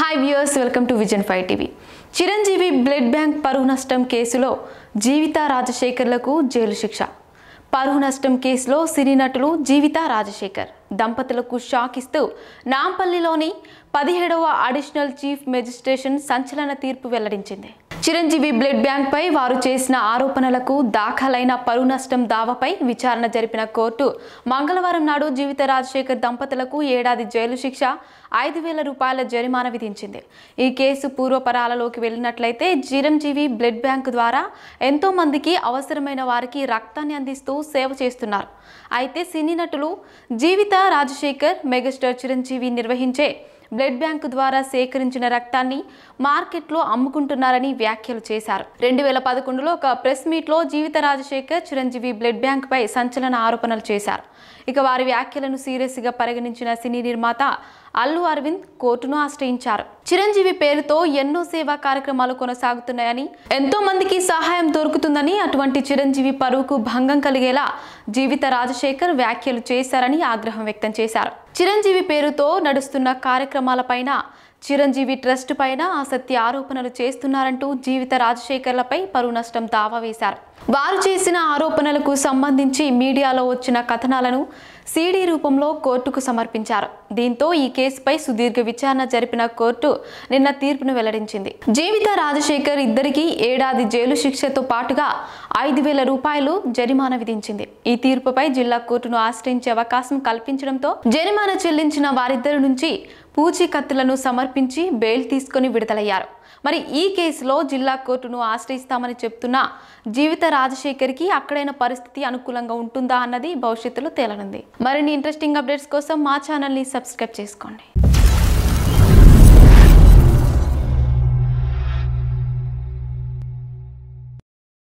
hi viewers welcome to vision five TV Chiranjeevi blood bank పరువు నష్టం కేసులో జీవిత రాజశేఖర్లకు జైలు శిక్ష పరువు నష్టం కేసులో సినీ నటులు జీవిత రాజశేఖర్ దంపతులకు షాక్ ఇస్తూ నాంపల్లిలోని పదిహేడవ అడిషనల్ చీఫ్ మెజిస్ట్రేషన్ సంచలన తీర్పు వెల్లడించింది చిరంజీవి బ్లడ్ బ్యాంక్పై వారు చేసిన ఆరోపణలకు దాఖలైన పరు నష్టం దావాపై విచారణ జరిపిన కోర్టు మంగళవారం నాడు జీవిత రాజశేఖర్ దంపతులకు ఏడాది జైలు శిక్ష ఐదు వేల రూపాయల జరిమానా విధించింది ఈ కేసు పూర్వపరాలలోకి వెళ్ళినట్లయితే చిరంజీవి బ్లడ్ బ్యాంక్ ద్వారా ఎంతో మందికి అవసరమైన వారికి రక్తాన్ని అందిస్తూ సేవ చేస్తున్నారు అయితే సినీ నటులు జీవిత రాజశేఖర్ మెగాస్టార్ చిరంజీవి నిర్వహించే బ్లడ్ బ్యాంకు ద్వారా సేకరించిన రక్తాన్ని మార్కెట్లో అమ్ముకుంటున్నారని వ్యాఖ్యలు చేశారు రెండు వేల పదకొండులో ఒక ప్రెస్ మీట్లో జీవిత రాజశేఖర్ చిరంజీవి బ్లడ్ బ్యాంక్పై సంచలన ఆరోపణలు చేశారు ఇక వారి వ్యాఖ్యలను సీరియస్గా పరిగణించిన సినీ నిర్మాత అల్లు అరవింద్ కోర్టును ఆశ్రయించారు చిరంజీవి పేరుతో ఎన్నో సేవా కార్యక్రమాలు కొనసాగుతున్నాయని ఎంతో మందికి సహాయం దొరుకుతుందని అటువంటి చిరంజీవి పరువుకు భంగం కలిగేలా జీవిత రాజశేఖర్ వ్యాఖ్యలు చేశారని ఆగ్రహం వ్యక్తం చేశారు చిరంజీవి పేరుతో నడుస్తున్న కార్యక్రమాలపైన చిరంజీవి ట్రస్ట్ పైన అసత్య ఆరోపణలు చేస్తున్నారంటూ జీవిత రాజశేఖర్లపై పరువు నష్టం దావా వేశారు వారు చేసిన ఆరోపణలకు సంబంధించి మీడియాలో వచ్చిన కథనాలను సీడీ రూపంలో కోర్టుకు సమర్పించారు దీంతో ఈ కేసుపై సుదీర్ఘ విచారణ జరిపిన కోర్టు నిన్న తీర్పును వెల్లడించింది జీవిత రాజశేఖర్ ఇద్దరికీ ఏడాది జైలు శిక్షతో పాటుగా ఐదు వేల రూపాయలు జరిమానా విధించింది ఈ తీర్పుపై జిల్లా కోర్టును ఆశ్రయించే అవకాశం కల్పించడంతో జరిమానా చెల్లించిన వారిద్దరి నుంచి పూచీకత్తులను సమర్పించి బెయిల్ తీసుకుని విడుదలయ్యారు మరి ఈ కేసులో జిల్లా కోర్టును ఆశ్రయిస్తామని చెప్తున్న జీవిత రాజశేఖర్కి అక్కడైన పరిస్థితి అనుకూలంగా ఉంటుందా అన్నది భవిష్యత్తులో తేలనుంది మరిన్ని ఇంట్రెస్టింగ్ అప్డేట్స్ కోసం మా ఛానల్ని సబ్స్క్రైబ్ చేసుకోండి